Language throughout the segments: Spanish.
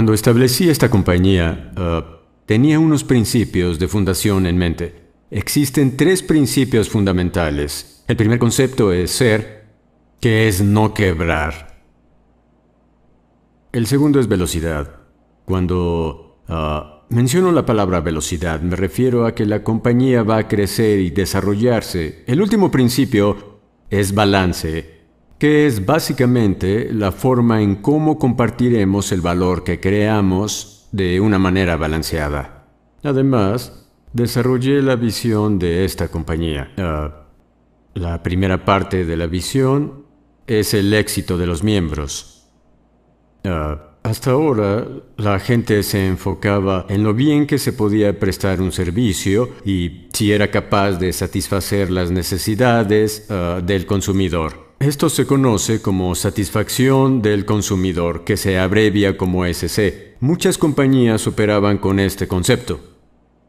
Cuando establecí esta compañía, eh, tenía unos principios de fundación en mente. Existen tres principios fundamentales. El primer concepto es ser, que es no quebrar. El segundo es velocidad. Cuando eh, menciono la palabra velocidad, me refiero a que la compañía va a crecer y desarrollarse. El último principio es balance que es básicamente la forma en cómo compartiremos el valor que creamos de una manera balanceada. Además, desarrollé la visión de esta compañía. Ah, la primera parte de la visión es el éxito de los miembros. Ah, hasta ahora, la gente se enfocaba en lo bien que se podía prestar un servicio y si era capaz de satisfacer las necesidades ah, del consumidor. Esto se conoce como satisfacción del consumidor, que se abrevia como SC. Muchas compañías operaban con este concepto.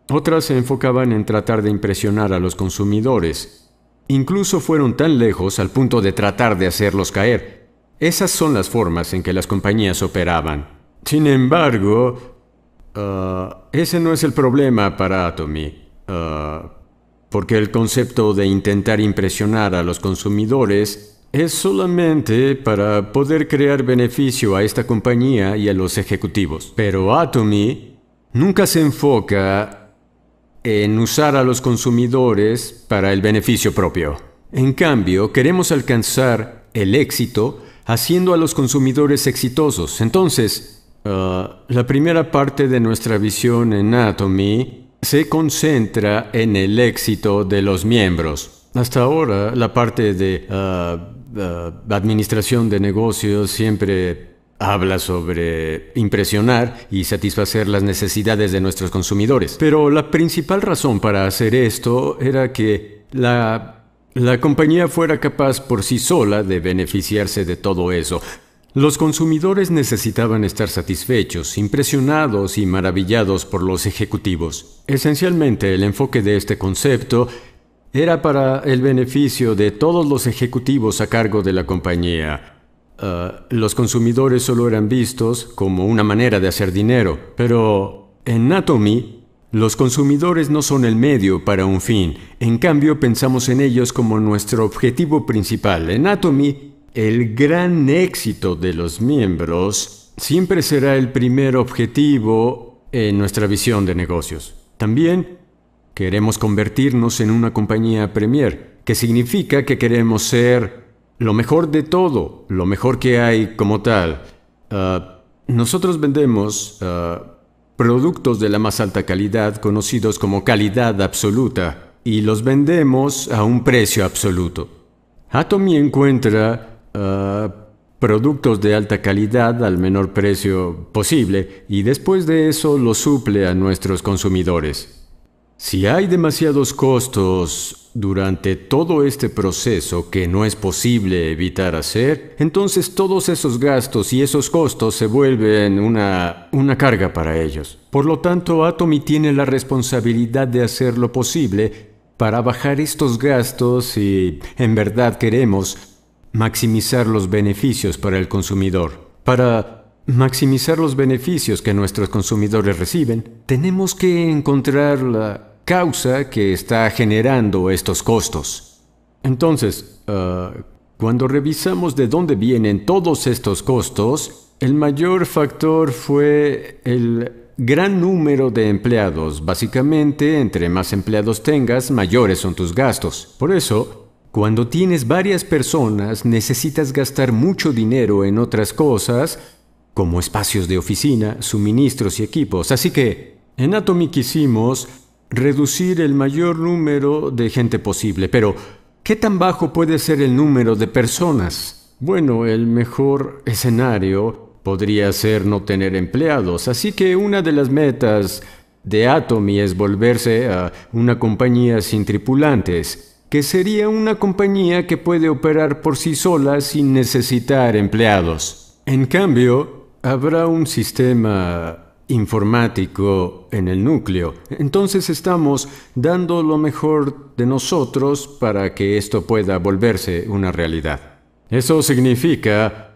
Otras se enfocaban en tratar de impresionar a los consumidores. Incluso fueron tan lejos al punto de tratar de hacerlos caer. Esas son las formas en que las compañías operaban. Sin embargo, ah, ese no es el problema para Atomy. Ah, porque el concepto de intentar impresionar a los consumidores es solamente para poder crear beneficio a esta compañía y a los ejecutivos. Pero Atomy nunca se enfoca en usar a los consumidores para el beneficio propio. En cambio, queremos alcanzar el éxito haciendo a los consumidores exitosos. Entonces, ah, la primera parte de nuestra visión en Atomy se concentra en el éxito de los miembros. Hasta ahora, la parte de ah, la administración de negocios siempre habla sobre impresionar y satisfacer las necesidades de nuestros consumidores. Pero la principal razón para hacer esto era que la, la compañía fuera capaz por sí sola de beneficiarse de todo eso. Los consumidores necesitaban estar satisfechos, impresionados y maravillados por los ejecutivos. Esencialmente, el enfoque de este concepto era para el beneficio de todos los ejecutivos a cargo de la compañía. Ah, los consumidores solo eran vistos como una manera de hacer dinero, pero en Atomy, los consumidores no son el medio para un fin. En cambio, pensamos en ellos como nuestro objetivo principal. En Atomy, el gran éxito de los miembros siempre será el primer objetivo en nuestra visión de negocios. También Queremos convertirnos en una compañía premier, que significa que queremos ser lo mejor de todo, lo mejor que hay como tal. Ah, nosotros vendemos ah, productos de la más alta calidad, conocidos como calidad absoluta, y los vendemos a un precio absoluto. Atomy encuentra ah, productos de alta calidad al menor precio posible y después de eso los suple a nuestros consumidores. Si hay demasiados costos durante todo este proceso que no es posible evitar hacer, entonces todos esos gastos y esos costos se vuelven una, una carga para ellos. Por lo tanto, Atomy tiene la responsabilidad de hacer lo posible para bajar estos gastos si en verdad queremos maximizar los beneficios para el consumidor. Para maximizar los beneficios que nuestros consumidores reciben, tenemos que encontrar la causa que está generando estos costos. Entonces, eh, cuando revisamos de dónde vienen todos estos costos, el mayor factor fue el gran número de empleados. Básicamente, entre más empleados tengas, mayores son tus gastos. Por eso, cuando tienes varias personas, necesitas gastar mucho dinero en otras cosas, como espacios de oficina, suministros y equipos. Así que, en Atomic hicimos reducir el mayor número de gente posible. Pero, ¿qué tan bajo puede ser el número de personas? Bueno, el mejor escenario podría ser no tener empleados. Así que una de las metas de Atomy es volverse a una compañía sin tripulantes, que sería una compañía que puede operar por sí sola sin necesitar empleados. En cambio, habrá un sistema informático en el núcleo. Entonces estamos dando lo mejor de nosotros para que esto pueda volverse una realidad. Eso significa...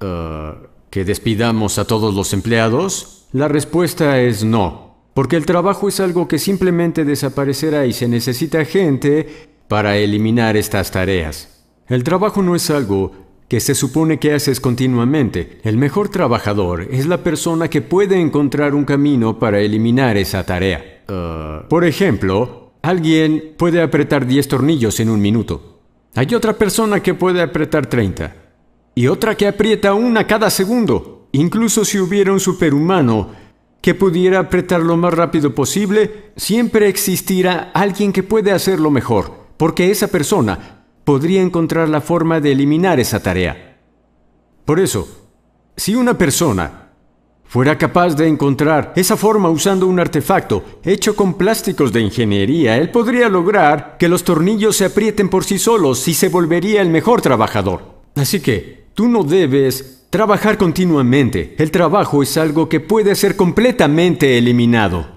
Uh, ¿Que despidamos a todos los empleados? La respuesta es no, porque el trabajo es algo que simplemente desaparecerá y se necesita gente para eliminar estas tareas. El trabajo no es algo que se supone que haces continuamente. El mejor trabajador es la persona que puede encontrar un camino para eliminar esa tarea. Uh. por ejemplo, alguien puede apretar 10 tornillos en un minuto. Hay otra persona que puede apretar 30. Y otra que aprieta una cada segundo. Incluso si hubiera un superhumano, que pudiera apretar lo más rápido posible, siempre existirá alguien que puede hacerlo mejor, porque esa persona podría encontrar la forma de eliminar esa tarea. Por eso, si una persona fuera capaz de encontrar esa forma usando un artefacto hecho con plásticos de ingeniería, él podría lograr que los tornillos se aprieten por sí solos y se volvería el mejor trabajador. Así que, tú no debes trabajar continuamente. El trabajo es algo que puede ser completamente eliminado.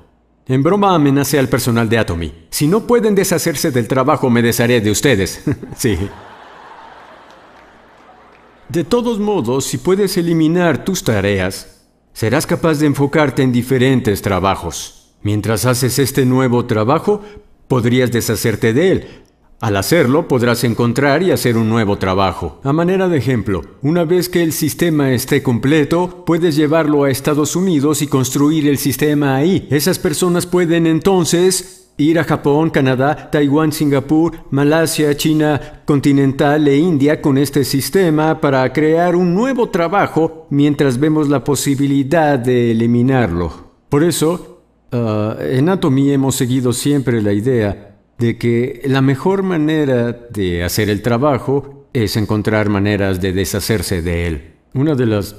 En broma amenacé al personal de Atomy. Si no pueden deshacerse del trabajo, me desharé de ustedes. sí. De todos modos, si puedes eliminar tus tareas, serás capaz de enfocarte en diferentes trabajos. Mientras haces este nuevo trabajo, podrías deshacerte de él, al hacerlo podrás encontrar y hacer un nuevo trabajo. A manera de ejemplo, una vez que el sistema esté completo, puedes llevarlo a Estados Unidos y construir el sistema ahí. Esas personas pueden entonces ir a Japón, Canadá, Taiwán, Singapur, Malasia, China continental e India con este sistema para crear un nuevo trabajo mientras vemos la posibilidad de eliminarlo. Por eso, ah, en Atomy hemos seguido siempre la idea de que la mejor manera de hacer el trabajo es encontrar maneras de deshacerse de él. Una de las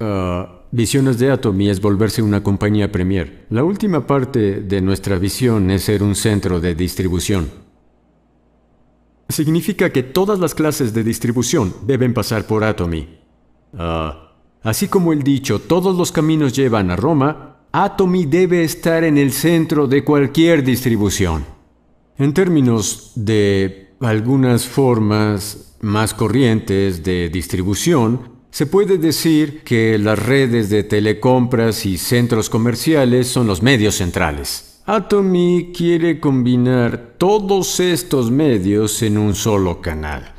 ah, visiones de Atomy es volverse una compañía premier. La última parte de nuestra visión es ser un centro de distribución. Significa que todas las clases de distribución deben pasar por Atomy. Ah, así como el dicho, todos los caminos llevan a Roma, Atomy debe estar en el centro de cualquier distribución. En términos de algunas formas más corrientes de distribución, se puede decir que las redes de telecompras y centros comerciales son los medios centrales. Atomy quiere combinar todos estos medios en un solo canal.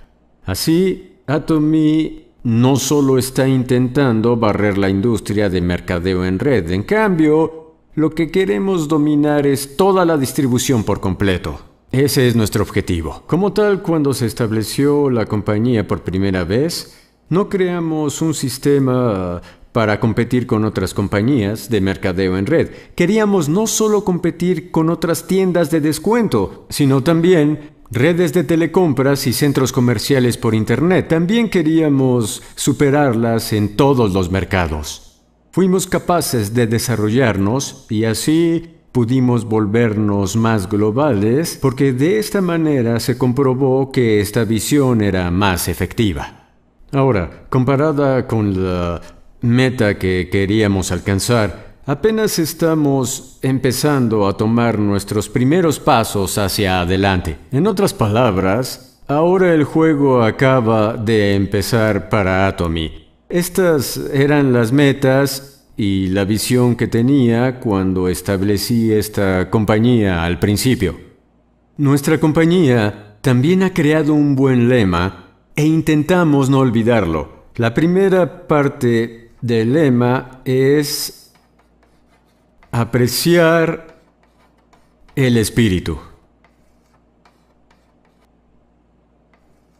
Así, Atomy no solo está intentando barrer la industria de mercadeo en red, en cambio, lo que queremos dominar es toda la distribución por completo. Ese es nuestro objetivo. Como tal, cuando se estableció la compañía por primera vez, no creamos un sistema para competir con otras compañías de mercadeo en red. Queríamos no solo competir con otras tiendas de descuento, sino también redes de telecompras y centros comerciales por Internet. También queríamos superarlas en todos los mercados. Fuimos capaces de desarrollarnos y así Pudimos volvernos más globales porque de esta manera se comprobó que esta visión era más efectiva. Ahora, comparada con la meta que queríamos alcanzar, apenas estamos empezando a tomar nuestros primeros pasos hacia adelante. En otras palabras, ahora el juego acaba de empezar para Atomy. Estas eran las metas y la visión que tenía cuando establecí esta compañía al principio. Nuestra compañía también ha creado un buen lema e intentamos no olvidarlo. La primera parte del lema es apreciar el espíritu.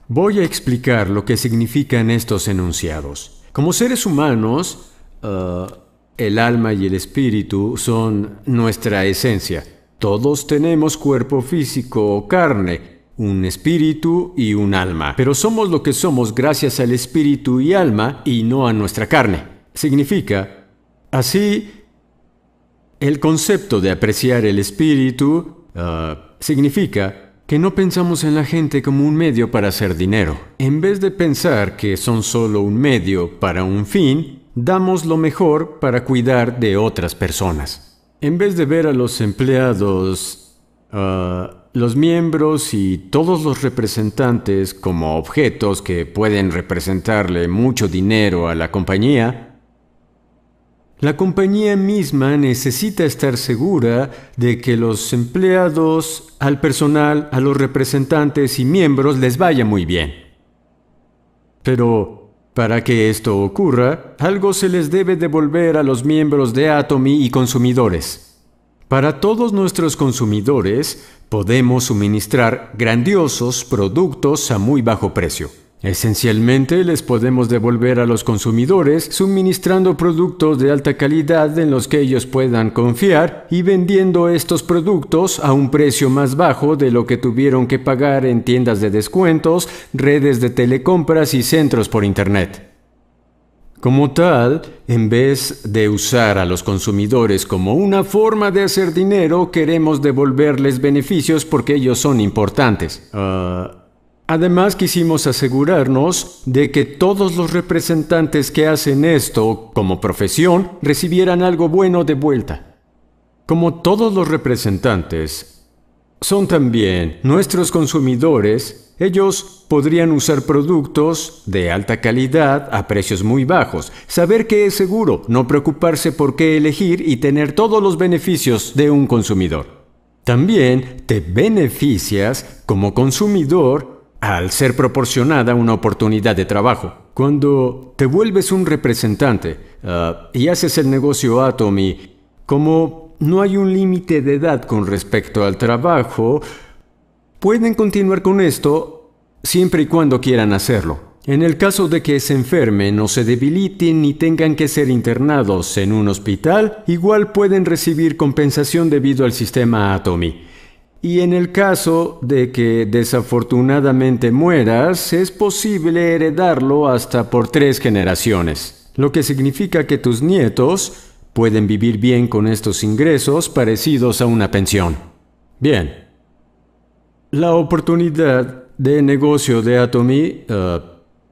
Voy a explicar lo que significan estos enunciados. Como seres humanos, ah, el alma y el espíritu son nuestra esencia. Todos tenemos cuerpo físico o carne, un espíritu y un alma, pero somos lo que somos gracias al espíritu y alma y no a nuestra carne. Significa, así, el concepto de apreciar el espíritu ah, significa que no pensamos en la gente como un medio para hacer dinero. En vez de pensar que son solo un medio para un fin, damos lo mejor para cuidar de otras personas. En vez de ver a los empleados, ah, los miembros y todos los representantes como objetos que pueden representarle mucho dinero a la compañía, la compañía misma necesita estar segura de que los empleados, al personal, a los representantes y miembros les vaya muy bien. Pero, para que esto ocurra, algo se les debe devolver a los miembros de Atomy y consumidores. Para todos nuestros consumidores, podemos suministrar grandiosos productos a muy bajo precio. Esencialmente les podemos devolver a los consumidores suministrando productos de alta calidad en los que ellos puedan confiar y vendiendo estos productos a un precio más bajo de lo que tuvieron que pagar en tiendas de descuentos, redes de telecompras y centros por Internet. Como tal, en vez de usar a los consumidores como una forma de hacer dinero, queremos devolverles beneficios porque ellos son importantes. Ah, Además, quisimos asegurarnos de que todos los representantes que hacen esto como profesión recibieran algo bueno de vuelta. Como todos los representantes son también nuestros consumidores, ellos podrían usar productos de alta calidad a precios muy bajos, saber que es seguro, no preocuparse por qué elegir y tener todos los beneficios de un consumidor. También te beneficias como consumidor al ser proporcionada una oportunidad de trabajo. Cuando te vuelves un representante ah, y haces el negocio Atomy, como no hay un límite de edad con respecto al trabajo, pueden continuar con esto siempre y cuando quieran hacerlo. En el caso de que se enfermen o se debiliten ni tengan que ser internados en un hospital, igual pueden recibir compensación debido al sistema Atomy. Y en el caso de que desafortunadamente mueras, es posible heredarlo hasta por tres generaciones, lo que significa que tus nietos pueden vivir bien con estos ingresos parecidos a una pensión. Bien. La oportunidad de negocio de Atomy eh,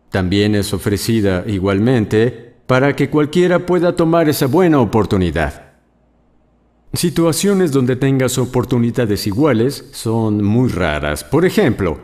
también es ofrecida igualmente para que cualquiera pueda tomar esa buena oportunidad. Situaciones donde tengas oportunidades iguales son muy raras. Por ejemplo,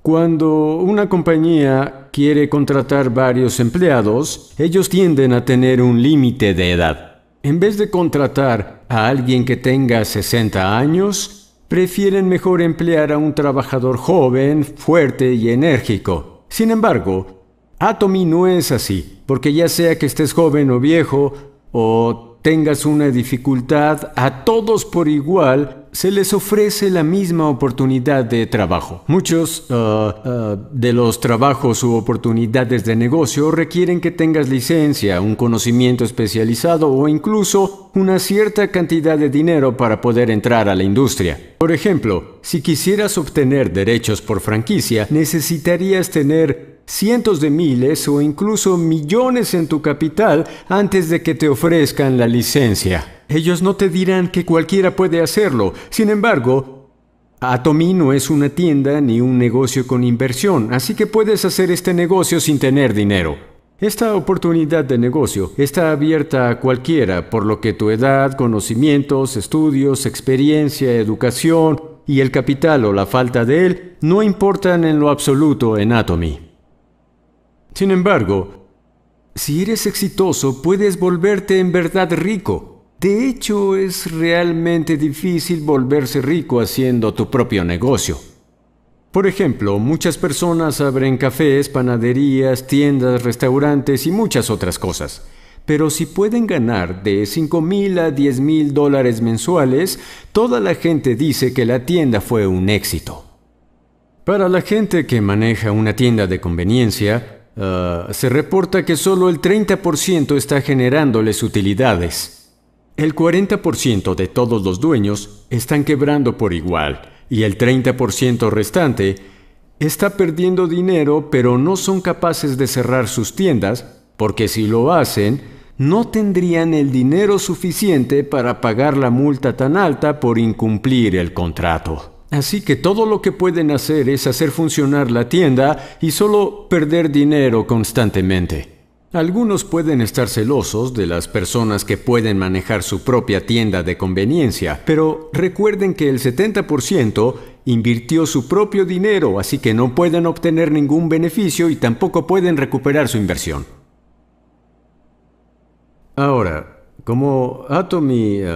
cuando una compañía quiere contratar varios empleados, ellos tienden a tener un límite de edad. En vez de contratar a alguien que tenga 60 años, prefieren mejor emplear a un trabajador joven, fuerte y enérgico. Sin embargo, Atomy no es así, porque ya sea que estés joven o viejo, o tengas una dificultad, a todos por igual se les ofrece la misma oportunidad de trabajo. Muchos uh, uh, de los trabajos u oportunidades de negocio requieren que tengas licencia, un conocimiento especializado o incluso una cierta cantidad de dinero para poder entrar a la industria. Por ejemplo, si quisieras obtener derechos por franquicia, necesitarías tener cientos de miles o incluso millones en tu capital antes de que te ofrezcan la licencia. Ellos no te dirán que cualquiera puede hacerlo. Sin embargo, Atomy no es una tienda ni un negocio con inversión, así que puedes hacer este negocio sin tener dinero. Esta oportunidad de negocio está abierta a cualquiera, por lo que tu edad, conocimientos, estudios, experiencia, educación y el capital o la falta de él no importan en lo absoluto en Atomy. Sin embargo, si eres exitoso puedes volverte en verdad rico. De hecho, es realmente difícil volverse rico haciendo tu propio negocio. Por ejemplo, muchas personas abren cafés, panaderías, tiendas, restaurantes y muchas otras cosas. Pero si pueden ganar de 5 mil a 10 mil dólares mensuales, toda la gente dice que la tienda fue un éxito. Para la gente que maneja una tienda de conveniencia, eh, se reporta que solo el 30% está generándoles utilidades. El 40% de todos los dueños están quebrando por igual y el 30% restante está perdiendo dinero pero no son capaces de cerrar sus tiendas porque si lo hacen no tendrían el dinero suficiente para pagar la multa tan alta por incumplir el contrato. Así que todo lo que pueden hacer es hacer funcionar la tienda y solo perder dinero constantemente. Algunos pueden estar celosos de las personas que pueden manejar su propia tienda de conveniencia, pero recuerden que el 70% invirtió su propio dinero, así que no pueden obtener ningún beneficio y tampoco pueden recuperar su inversión. Ahora, como Atomy eh,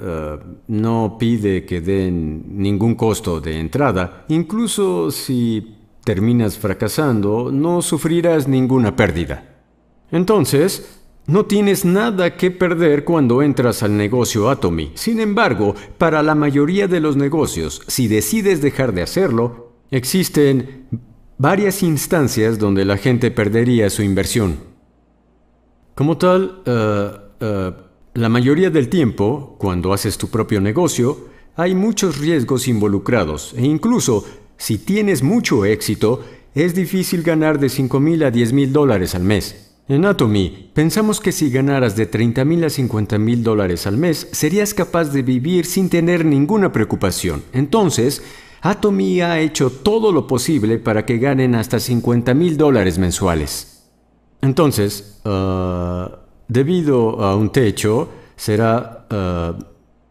eh, no pide que den ningún costo de entrada, incluso si terminas fracasando, no sufrirás ninguna pérdida. Entonces, no tienes nada que perder cuando entras al negocio Atomy. Sin embargo, para la mayoría de los negocios, si decides dejar de hacerlo, existen varias instancias donde la gente perdería su inversión. Como tal, eh, eh, la mayoría del tiempo, cuando haces tu propio negocio, hay muchos riesgos involucrados e incluso si tienes mucho éxito, es difícil ganar de mil a mil dólares al mes. En Atomy, pensamos que si ganaras de mil a mil dólares al mes, serías capaz de vivir sin tener ninguna preocupación. Entonces, Atomy ha hecho todo lo posible para que ganen hasta mil dólares mensuales. Entonces, eh, Debido a un techo, será eh,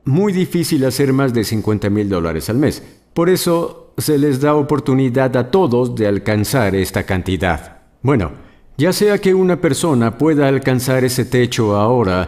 muy difícil hacer más de 50 mil dólares al mes. Por eso se les da oportunidad a todos de alcanzar esta cantidad. Bueno, ya sea que una persona pueda alcanzar ese techo ahora,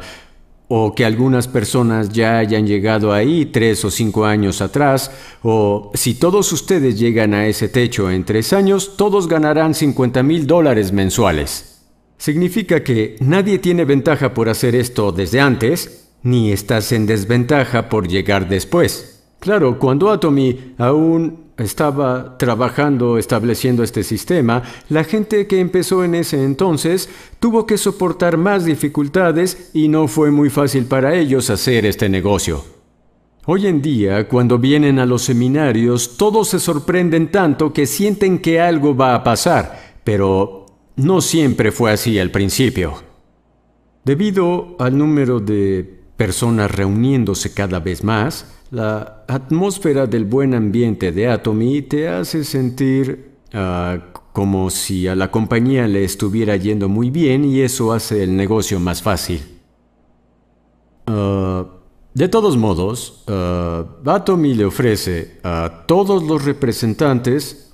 o que algunas personas ya hayan llegado ahí tres o cinco años atrás, o si todos ustedes llegan a ese techo en tres años, todos ganarán 50 mil dólares mensuales. Significa que nadie tiene ventaja por hacer esto desde antes, ni estás en desventaja por llegar después. Claro, cuando Atomy aún estaba trabajando estableciendo este sistema, la gente que empezó en ese entonces tuvo que soportar más dificultades y no fue muy fácil para ellos hacer este negocio. Hoy en día, cuando vienen a los seminarios, todos se sorprenden tanto que sienten que algo va a pasar, pero no siempre fue así al principio. Debido al número de personas reuniéndose cada vez más, la atmósfera del buen ambiente de Atomy te hace sentir ah, como si a la compañía le estuviera yendo muy bien y eso hace el negocio más fácil. Ah, de todos modos, Atomi ah, Atomy le ofrece a todos los representantes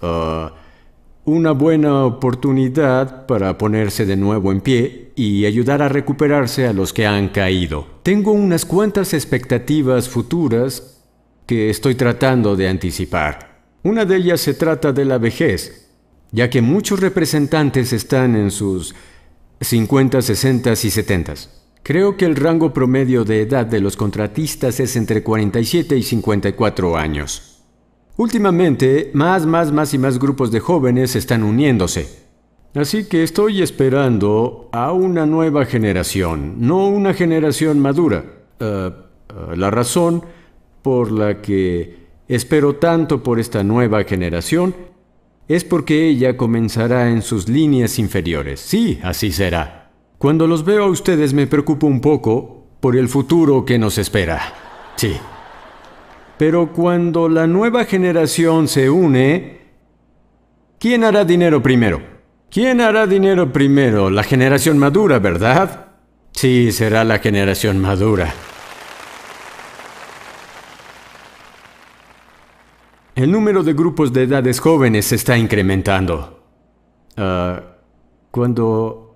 una buena oportunidad para ponerse de nuevo en pie y ayudar a recuperarse a los que han caído. Tengo unas cuantas expectativas futuras que estoy tratando de anticipar. Una de ellas se trata de la vejez, ya que muchos representantes están en sus 50, 60 y 70. Creo que el rango promedio de edad de los contratistas es entre 47 y 54 años. Últimamente, más, más, más y más grupos de jóvenes están uniéndose. Así que estoy esperando a una nueva generación, no una generación madura. Eh, eh, la razón por la que espero tanto por esta nueva generación es porque ella comenzará en sus líneas inferiores. Sí, así será. Cuando los veo a ustedes me preocupo un poco por el futuro que nos espera. Sí. Pero cuando la nueva generación se une, ¿quién hará dinero primero? ¿Quién hará dinero primero? La generación madura, ¿verdad? Sí, será la generación madura. El número de grupos de edades jóvenes se está incrementando. Ah, cuando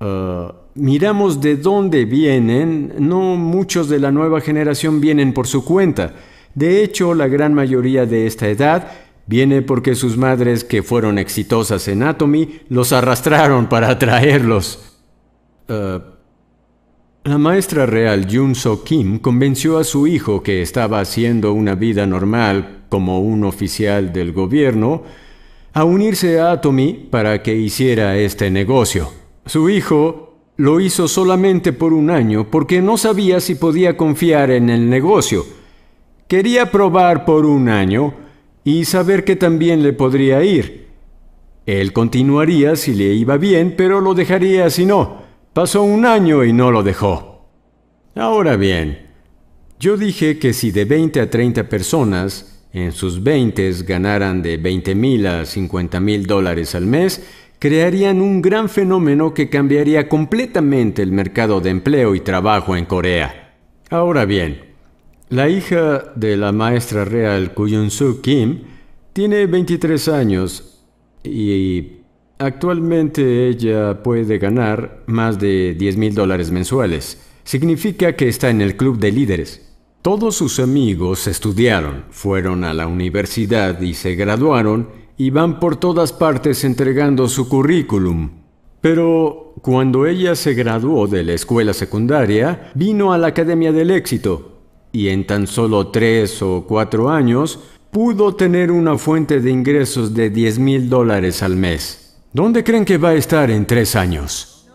ah, miramos de dónde vienen, no muchos de la nueva generación vienen por su cuenta. De hecho, la gran mayoría de esta edad viene porque sus madres, que fueron exitosas en Atomy, los arrastraron para traerlos. Eh, la maestra real Jun So Kim convenció a su hijo que estaba haciendo una vida normal como un oficial del gobierno a unirse a Atomy para que hiciera este negocio. Su hijo lo hizo solamente por un año porque no sabía si podía confiar en el negocio Quería probar por un año y saber que también le podría ir. Él continuaría si le iba bien, pero lo dejaría si no. Pasó un año y no lo dejó. Ahora bien, yo dije que si de 20 a 30 personas en sus 20 ganaran de 20 mil a 50 mil dólares al mes, crearían un gran fenómeno que cambiaría completamente el mercado de empleo y trabajo en Corea. Ahora bien, la hija de la maestra real Kuyun-soo Kim tiene 23 años y actualmente ella puede ganar más de 10 mil dólares mensuales. Significa que está en el club de líderes. Todos sus amigos estudiaron, fueron a la universidad y se graduaron y van por todas partes entregando su currículum. Pero cuando ella se graduó de la escuela secundaria, vino a la Academia del Éxito y en tan solo tres o cuatro años pudo tener una fuente de ingresos de 10 mil dólares al mes. ¿Dónde creen que va a estar en tres años?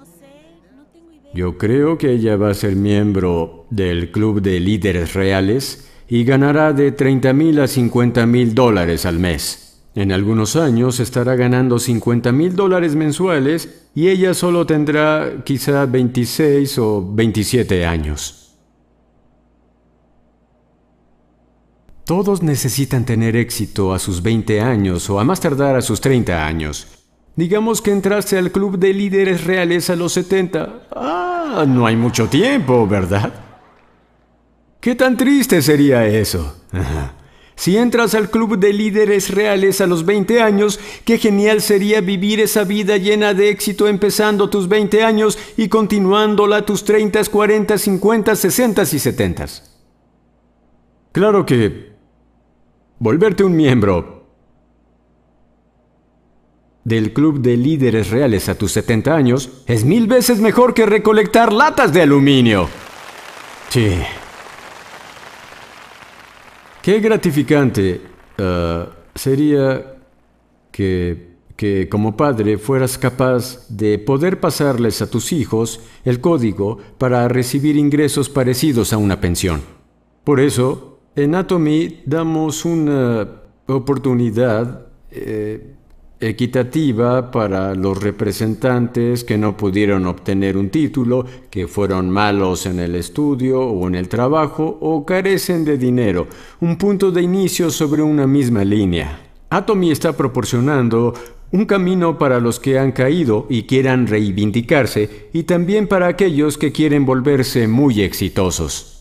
Yo creo que ella va a ser miembro del Club de Líderes Reales y ganará de 30 mil a 50 mil dólares al mes. En algunos años estará ganando 50 mil dólares mensuales y ella solo tendrá quizá 26 o 27 años. Todos necesitan tener éxito a sus 20 años o a más tardar a sus 30 años. Digamos que entraste al club de líderes reales a los 70. Ah, no hay mucho tiempo, ¿verdad? ¿Qué tan triste sería eso? Si entras al club de líderes reales a los 20 años, qué genial sería vivir esa vida llena de éxito empezando tus 20 años y continuándola tus 30, 40, 50, 60 y 70. Claro que volverte un miembro del Club de Líderes Reales a tus 70 años es mil veces mejor que recolectar latas de aluminio. Sí. Qué gratificante eh, sería que, que como padre fueras capaz de poder pasarles a tus hijos el código para recibir ingresos parecidos a una pensión. Por eso, en Atomy damos una eh, oportunidad eh, equitativa para los representantes que no pudieron obtener un título, que fueron malos en el estudio o en el trabajo o carecen de dinero, un punto de inicio sobre una misma línea. Atomy está proporcionando un camino para los que han caído y quieran reivindicarse y también para aquellos que quieren volverse muy exitosos.